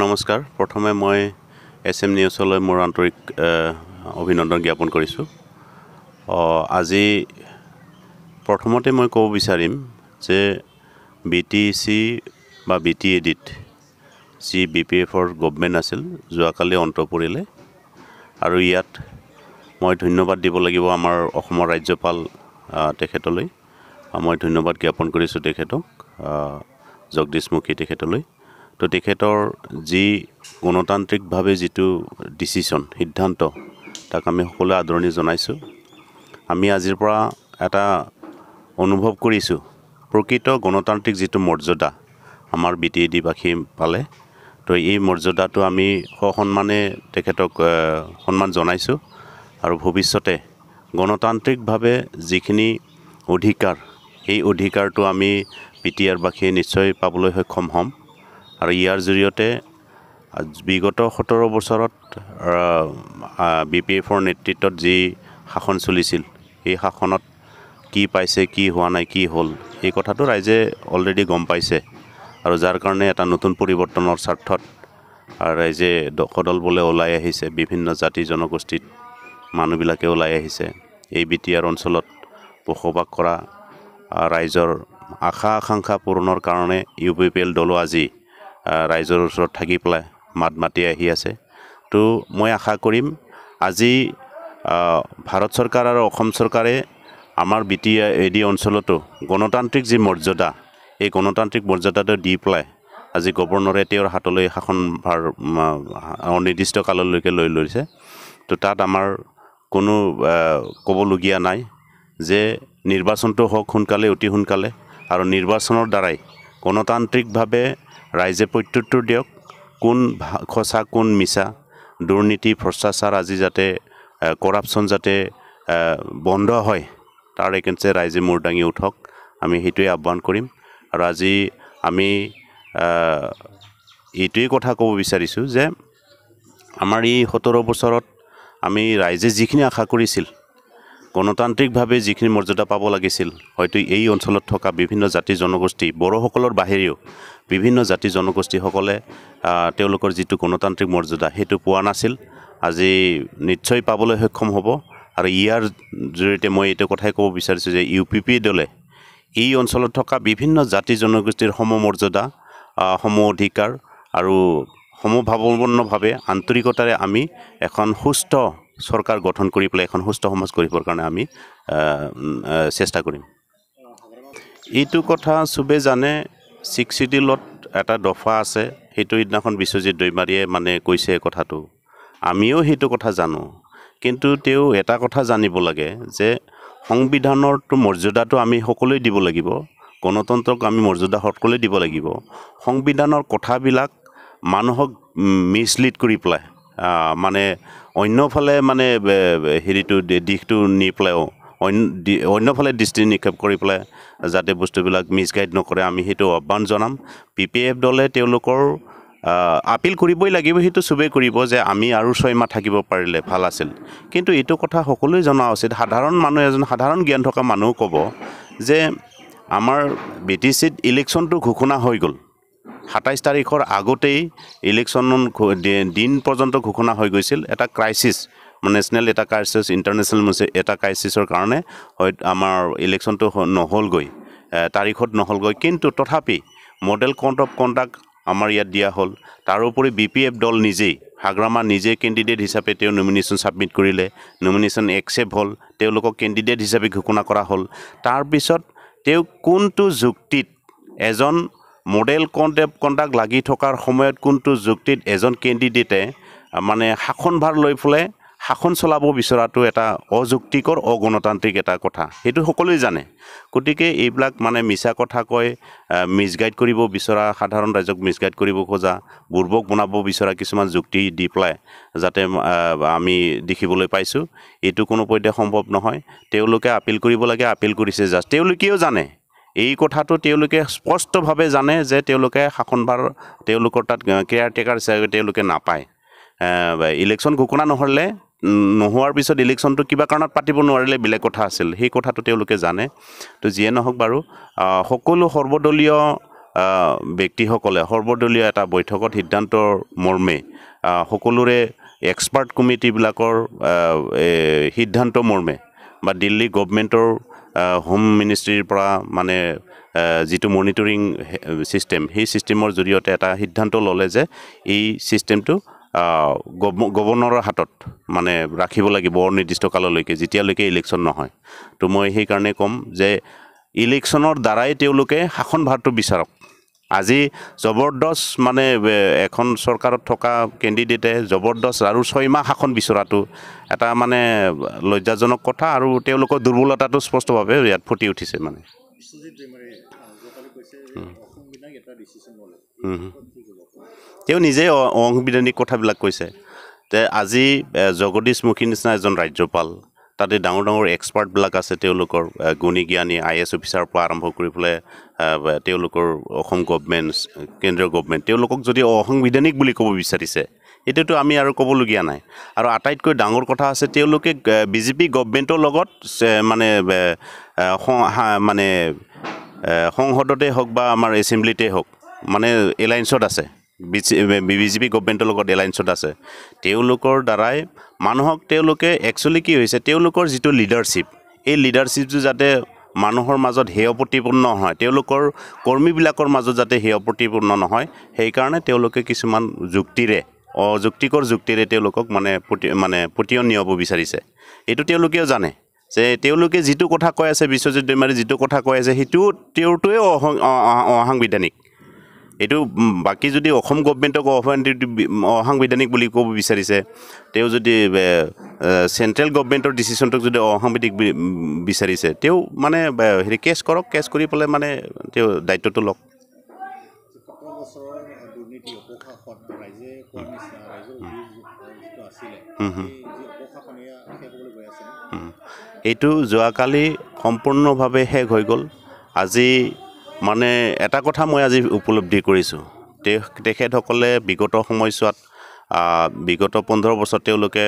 নমস্কাৰ প্ৰথমে মই এছ এম নিউজলৈ মোৰ আন্তৰিক অভিনন্দন জ্ঞাপন কৰিছোঁ আজি প্ৰথমতে মই ক'ব বিচাৰিম যে বি টি চি বা বি টি এ ডিত যি বি পি এফৰ গভমেণ্ট আছিল যোৱাকালি অন্ত পৰিলে আৰু ইয়াত মই ধন্যবাদ দিব লাগিব আমাৰ অসমৰ ৰাজ্যপাল তেখেতলৈ মই ধন্যবাদ জ্ঞাপন কৰিছোঁ তেখেতক জগদীশ মুখী তেখেতলৈ তো তেখেতৰ যি গণতান্ত্ৰিকভাৱে যিটো ডিচিশ্যন সিদ্ধান্ত তাক আমি সকলোৱে আদৰণি জনাইছোঁ আমি আজিৰ পৰা এটা অনুভৱ কৰিছোঁ প্ৰকৃত গণতান্ত্ৰিক যিটো মৰ্যাদা আমাৰ বি টি ডি বাসী পালে তো এই মৰ্যাদাটো আমি সসন্মানে তেখেতক সন্মান জনাইছোঁ আৰু ভৱিষ্যতে গণতান্ত্ৰিকভাৱে যিখিনি অধিকাৰ সেই অধিকাৰটো আমি পি টি আৰবাসীয়ে নিশ্চয় পাবলৈ সক্ষম হ'ম আৰু ইয়াৰ জৰিয়তে বিগত সোতৰ বছৰত বি পি এফৰ নেতৃত্বত যি শাসন চলিছিল সেই শাসনত কি পাইছে কি হোৱা নাই কি হ'ল এই কথাটো ৰাইজে অলৰেডি গম পাইছে আৰু যাৰ কাৰণে এটা নতুন পৰিৱৰ্তনৰ স্বাৰ্থত ৰাইজে সদল বোলে ওলাই আহিছে বিভিন্ন জাতি জনগোষ্ঠীত মানুহবিলাকে ওলাই আহিছে এই বি টি আৰ অঞ্চলত বসবাস কৰা ৰাইজৰ আশা আকাংক্ষা পূৰণৰ কাৰণে ইউ পি পি এল দলো আজি ৰাইজৰ ওচৰত থাকি পেলাই মাত মাতি আহি আছে তো মই আশা কৰিম আজি ভাৰত চৰকাৰ আৰু অসম চৰকাৰে আমাৰ বি টি এ ডি অঞ্চলতো গণতান্ত্ৰিক যি মৰ্যাদা এই গণতান্ত্ৰিক মৰ্যাদাটো দি পেলাই আজি গভৰ্ণৰে তেওঁৰ হাতলৈ শাসন ভাৰ অনিৰ্দিষ্ট কাললৈকে লৈ লৈছে তো তাত আমাৰ কোনো ক'বলগীয়া নাই যে নিৰ্বাচনটো হওক সোনকালে অতি সোনকালে আৰু নিৰ্বাচনৰ দ্বাৰাই গণতান্ত্ৰিকভাৱে ৰাইজে প্ৰত্যুত্তৰ দিয়ক কোন সঁচা কোন মিছা দুৰ্নীতি ভ্ৰষ্টাচাৰ আজি যাতে কৰাপশ্যন যাতে বন্ধ হয় তাৰ একেঞ্চে ৰাইজে মূৰ দাঙি উঠক আমি সেইটোৱে আহ্বান কৰিম আৰু আজি আমি এইটোৱেই কথা ক'ব বিচাৰিছোঁ যে আমাৰ এই সোতৰ বছৰত আমি ৰাইজে যিখিনি আশা কৰিছিল গণতান্ত্ৰিকভাৱে যিখিনি মৰ্যাদা পাব লাগিছিল হয়তো এই অঞ্চলত থকা বিভিন্ন জাতি জনগোষ্ঠী বড়োসকলৰ বাহিৰেও বিভিন্ন জাতি জনগোষ্ঠীসকলে তেওঁলোকৰ যিটো গণতান্ত্ৰিক মৰ্যাদা সেইটো পোৱা নাছিল আজি নিশ্চয় পাবলৈ সক্ষম হ'ব আৰু ইয়াৰ জৰিয়তে মই এইটো কথাই ক'ব বিচাৰিছোঁ যে ইউ পি পি দলে এই অঞ্চলত থকা বিভিন্ন জাতি জনগোষ্ঠীৰ সম সমমৰ্যাদা সম অধিকাৰ আৰু সমভাৱপূৰ্ণভাৱে আন্তৰিকতাৰে আমি এখন সুস্থ চৰকাৰ গঠন কৰি পেলাই এখন সুস্থ সমাজ গঢ়িবৰ কাৰণে আমি চেষ্টা কৰিম এইটো কথা চবেই জানে চিক্স চিডিউলত এটা দফা আছে সেইটো সিদিনাখন বিশ্বজিৎ দৈমাৰীয়ে মানে কৈছে কথাটো আমিও সেইটো কথা জানো কিন্তু তেওঁ এটা কথা জানিব লাগে যে সংবিধানৰটো মৰ্যাদাটো আমি সকলোৱে দিব লাগিব গণতন্ত্ৰক আমি মৰ্যাদা সকলোৱে দিব লাগিব সংবিধানৰ কথাবিলাক মানুহক মিছলিড কৰি পেলাই মানে অন্যফালে মানে হেৰিটো দিশটো নি পেলাইও অন্য অন্যফালে দৃষ্টি নিক্ষেপ কৰি পেলাই যাতে বস্তুবিলাক মিছগাইড নকৰে আমি সেইটো আহ্বান জনাম পি পি এফ দলে তেওঁলোকৰ আপীল কৰিবই লাগিব সেইটো চবেই কৰিব যে আমি আৰু ছয় মাহ থাকিব পাৰিলে ভাল আছিল কিন্তু এইটো কথা সকলোৱে জনা উচিত সাধাৰণ মানুহ এজন সাধাৰণ জ্ঞান থকা মানুহ ক'ব যে আমাৰ বি টি চিত ইলেকশ্যনটো ঘোষণা হৈ গ'ল সাতাইছ তাৰিখৰ আগতেই ইলেকশ্যন দিন পৰ্যন্ত ঘোষণা হৈ গৈছিল এটা ক্ৰাইচিছ নেশ্যনেল এটা ক্ৰাইচিছ ইণ্টাৰনেশ্যনেল এটা ক্ৰাইচিছৰ কাৰণে আমাৰ ইলেকশ্যনটো নহ'লগৈ তাৰিখত নহ'লগৈ কিন্তু তথাপি মডেল কোড অফ কণ্ডাক্ট আমাৰ ইয়াত দিয়া হ'ল তাৰোপৰি বি পি এফ দল নিজেই হাগ্ৰামা নিজে কেণ্ডিডেট হিচাপে তেওঁ নমিনেশ্যন ছাবমিট কৰিলে নমিনেশ্যন একচেপ্ট হ'ল তেওঁলোকক কেণ্ডিডেট হিচাপে ঘোষণা কৰা হ'ল তাৰপিছত তেওঁ কোনটো যুক্তিত এজন মডেল কনডেপ কণ্ডাক্ট লাগি থকাৰ সময়ত কোনটো যুক্তিত এজন কেণ্ডিডেটে মানে শাসনভাৰ লৈ পেলাই শাসন চলাব বিচৰাটো এটা অযুক্তিকৰ অগণতান্ত্ৰিক এটা কথা সেইটো সকলোৱে জানে গতিকে এইবিলাক মানে মিছা কথা কয় মিছগাইড কৰিব বিচৰা সাধাৰণ ৰাইজক মিছগাইড কৰিব খোজা বুৰ্বক বনাব বিচৰা কিছুমান যুক্তি দি পেলাই যাতে আমি দেখিবলৈ পাইছোঁ এইটো কোনোপধ্যে সম্ভৱ নহয় তেওঁলোকে আপীল কৰিব লাগে আপীল কৰিছে জাষ্ট তেওঁলোকেও জানে এই কথাটো তেওঁলোকে স্পষ্টভাৱে জানে যে তেওঁলোকে শাসনভাৰ তেওঁলোকৰ তাত কেয়াৰটেকাৰ হিচাপে তেওঁলোকে নাপায় ইলেকশ্যন ঘোষণা নহ'লে নোহোৱাৰ পিছত ইলেকশ্যনটো কিবা কাৰণত পাতিব নোৱাৰিলে বেলেগ কথা আছিল সেই কথাটো তেওঁলোকে জানে তো যিয়ে নহওক বাৰু সকলো সৰ্বদলীয় ব্যক্তিসকলে সৰ্বদলীয় এটা বৈঠকত সিদ্ধান্ত মৰ্মে সকলোৰে এক্সপাৰ্ট কমিটিবিলাকৰ সিদ্ধান্ত মৰ্মে বা দিল্লী গভমেণ্টৰ হোম মিনিষ্ট্ৰীৰ পৰা মানে যিটো মনিটৰিং ছিষ্টেম সেই ছিষ্টেমৰ জৰিয়তে এটা সিদ্ধান্ত ল'লে যে এই ছিষ্টেমটো গভৰ্ণৰৰ হাতত মানে ৰাখিব লাগিব অনিৰ্দিষ্ট কাললৈকে যেতিয়ালৈকে ইলেকশ্যন নহয় তো মই সেইকাৰণে ক'ম যে ইলেকশ্যনৰ দ্বাৰাই তেওঁলোকে শাসনভাৰটো বিচাৰক আজি জবৰদস্ত মানে এখন চৰকাৰত থকা কেণ্ডিডেটে জবৰদস্ত আৰু ছয়মাহ শাসন বিচৰাটো এটা মানে লজ্জাজনক কথা আৰু তেওঁলোকৰ দুৰ্বলতাটো স্পষ্টভাৱে ইয়াত ফুটি উঠিছে মানে তেওঁ নিজে অংশবিধানিক কথাবিলাক কৈছে যে আজি জগদীশ মুখীৰ নিচিনা এজন ৰাজ্যপাল তাতে ডাঙৰ ডাঙৰ এক্সপাৰ্টবিলাক আছে তেওঁলোকৰ গুণী জ্ঞানী আই এছ অফিচাৰৰ পৰা আৰম্ভ কৰি পেলাই তেওঁলোকৰ অসম গভমেণ্ট কেন্দ্ৰীয় গভমেণ্ট তেওঁলোকক যদি অসাংবিধানিক বুলি ক'ব বিচাৰিছে এইটোতো আমি আৰু ক'বলগীয়া নাই আৰু আটাইতকৈ ডাঙৰ কথা আছে তেওঁলোকে বি জে পি গভমেণ্টৰ লগত মানে মানে সংসদতে হওক বা আমাৰ এছেম্ব্লিতে হওক মানে এলাইন্সত আছে বি জে পি গভমেণ্টৰ লগত এলাইন্সত আছে তেওঁলোকৰ দ্বাৰাই মানুহক তেওঁলোকে একচুৱেলি কি হৈছে তেওঁলোকৰ যিটো লিডাৰশ্বিপ এই লিডাৰশ্বিপটো যাতে মানুহৰ মাজত হেয়প্ৰতিপূৰ্ণ হয় তেওঁলোকৰ কৰ্মীবিলাকৰ মাজত যাতে হেয়প্ৰতিপূৰ্ণ নহয় সেইকাৰণে তেওঁলোকে কিছুমান যুক্তিৰে অযুক্তিকৰ যুক্তিৰে তেওঁলোকক মানে পুতি মানে পুতিয় নিয়াব বিচাৰিছে এইটো তেওঁলোকেও জানে যে তেওঁলোকে যিটো কথা কৈ আছে বিশ্বজিৎ দৈমাৰী যিটো কথা কৈ আছে সেইটো তেওঁৰটোৱে অসাংবিধানিক এইটো বাকী যদি অসম গভমেণ্টক অসাংবিধানিক বুলি ক'ব বিচাৰিছে তেওঁ যদি চেণ্ট্ৰেল গভমেণ্টৰ ডিচিশ্যনটোক যদি অসাংবিধানিক বিচাৰিছে তেওঁ মানে হেৰি কেছ কৰক কেছ কৰি পেলাই মানে তেওঁ দায়িত্বটো লওক এইটো যোৱাকালি সম্পূৰ্ণভাৱে শেষ হৈ গ'ল আজি মানে এটা কথা মই আজি উপলব্ধি কৰিছোঁ তেখেতসকলে বিগত সময়ছোৱাত বিগত পোন্ধৰ বছৰ তেওঁলোকে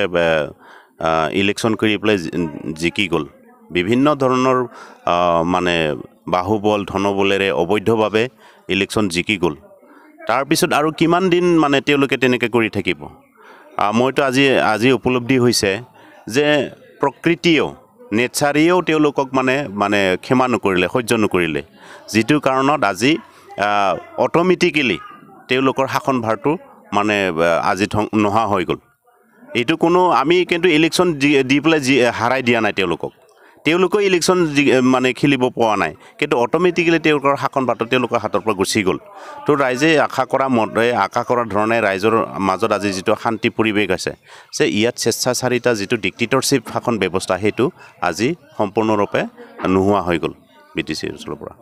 ইলেকশ্যন কৰি পেলাই জিকি গ'ল বিভিন্ন ধৰণৰ মানে বাহুবল ধনবলেৰে অবৈধভাৱে ইলেকশ্যন জিকি গ'ল তাৰপিছত আৰু কিমান দিন মানে তেওঁলোকে তেনেকৈ কৰি থাকিব মইতো আজি আজি উপলব্ধি হৈছে যে প্ৰকৃতিয়েও নেচাৰীয়েও তেওঁলোকক মানে মানে ক্ষমা নকৰিলে সহ্য নকৰিলে যিটো কাৰণত আজি অট'মেটিকেলি তেওঁলোকৰ শাসনভাৰটো মানে আজি ধ নোহোৱা হৈ গ'ল এইটো কোনো আমি কিন্তু ইলেকশ্যন দি দি পেলাই যি হাৰাই দিয়া নাই তেওঁলোকক তেওঁলোকেও ইলেকশ্যন মানে খেলিব পৰা নাই কিন্তু অট'মেটিকেলি তেওঁলোকৰ শাসন বাটত তেওঁলোকৰ হাতৰ পৰা গুচি গ'ল তো ৰাইজে আশা কৰা মতে আশা কৰা ধৰণে ৰাইজৰ মাজত আজি যিটো শান্তি পৰিৱেশ আছে যে ইয়াত স্বেচ্ছাচাৰিতা যিটো ডিক্টেটৰশ্বিপ শাসন ব্যৱস্থা সেইটো আজি সম্পূৰ্ণৰূপে নোহোৱা হৈ গ'ল বি টি চি অঞ্চলৰ পৰা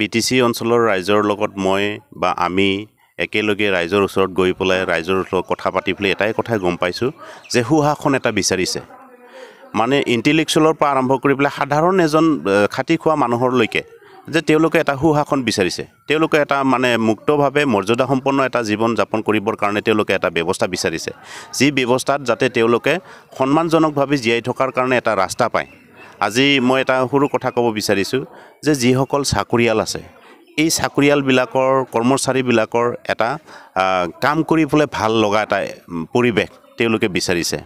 বি টি চি অঞ্চলৰ ৰাইজৰ লগত মই বা আমি একেলগে ৰাইজৰ ওচৰত গৈ পেলাই ৰাইজৰ ওচৰত কথা পাতি পেলাই এটাই কথাই গম পাইছোঁ যে সুশাসন এটা বিচাৰিছে মানে ইণ্টেলেকচুৱেলৰ পৰা আৰম্ভ কৰি পেলাই সাধাৰণ এজন খাটি খোৱা মানুহৰলৈকে যে তেওঁলোকে এটা সুশাসন বিচাৰিছে তেওঁলোকে এটা মানে মুক্তভাৱে মৰ্যাদাসম্পন্ন এটা জীৱন যাপন কৰিবৰ কাৰণে তেওঁলোকে এটা ব্যৱস্থা বিচাৰিছে যি ব্যৱস্থাত যাতে তেওঁলোকে সন্মানজনকভাৱে জীয়াই থকাৰ কাৰণে এটা ৰাস্তা পায় আজি মই এটা সৰু কথা ক'ব বিচাৰিছোঁ যে যিসকল চাকৰিয়াল আছে এই চাকৰিয়ালবিলাকৰ কৰ্মচাৰীবিলাকৰ এটা কাম কৰিবলৈ ভাল লগা এটা পৰিৱেশ তেওঁলোকে বিচাৰিছে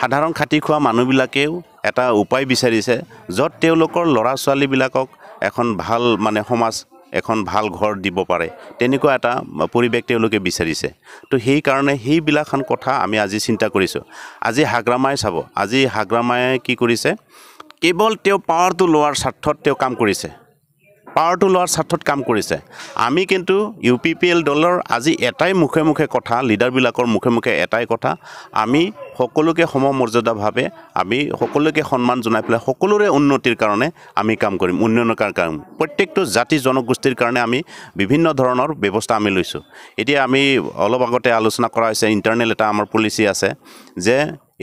সাধাৰণ খাতি খোৱা মানুহবিলাকেও এটা উপায় বিচাৰিছে য'ত তেওঁলোকৰ ল'ৰা ছোৱালীবিলাকক এখন ভাল মানে সমাজ এখন ভাল ঘৰ দিব পাৰে তেনেকুৱা এটা পৰিৱেশ তেওঁলোকে বিচাৰিছে তো সেইকাৰণে সেইবিলাকখন কথা আমি আজি চিন্তা কৰিছোঁ আজি হাগ্ৰামাই চাব আজি হাগ্ৰামাই কি কৰিছে কেৱল তেওঁ পাৱাৰটো লোৱাৰ স্বাৰ্থত তেওঁ কাম কৰিছে পাৱাৰটো লোৱাৰ স্বাৰ্থত কাম কৰিছে আমি কিন্তু ইউ পি পি এল দলৰ আজি এটাই মুখে মুখে কথা লিডাৰবিলাকৰ মুখে মুখে এটাই কথা আমি সকলোকে সমমৰ্যাদাভাৱে আমি সকলোকে সন্মান জনাই পেলাই সকলোৰে উন্নতিৰ কাৰণে আমি কাম কৰিম উন্নয়নৰ কাৰণে কাম প্ৰত্যেকটো জাতি জনগোষ্ঠীৰ কাৰণে আমি বিভিন্ন ধৰণৰ ব্যৱস্থা আমি লৈছোঁ এতিয়া আমি অলপ আগতে আলোচনা কৰা হৈছে ইণ্টাৰনেল এটা আমাৰ পলিচি আছে যে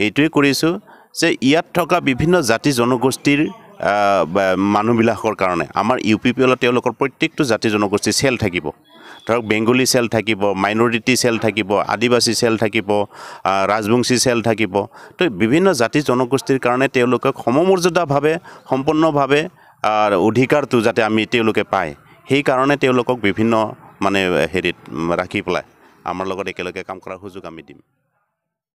এইটোৱে কৰিছোঁ যে ইয়াত থকা বিভিন্ন জাতি জনগোষ্ঠীৰ মানুহবিলাকৰ কাৰণে আমাৰ ইউ পি পি এলত তেওঁলোকৰ প্ৰত্যেকটো জাতি জনগোষ্ঠী চেল থাকিব ধৰক বেংগলী চেল থাকিব মাইনৰিটি চেল থাকিব আদিবাসী চেল থাকিব ৰাজবংশী চেল থাকিব তো বিভিন্ন জাতি জনগোষ্ঠীৰ কাৰণে তেওঁলোকক সমমৰ্যাদাভাৱে সম্পূৰ্ণভাৱে অধিকাৰটো যাতে আমি তেওঁলোকে পায় সেইকাৰণে তেওঁলোকক বিভিন্ন মানে হেৰিত ৰাখি পেলাই আমাৰ লগত একেলগে কাম কৰাৰ সুযোগ আমি দিম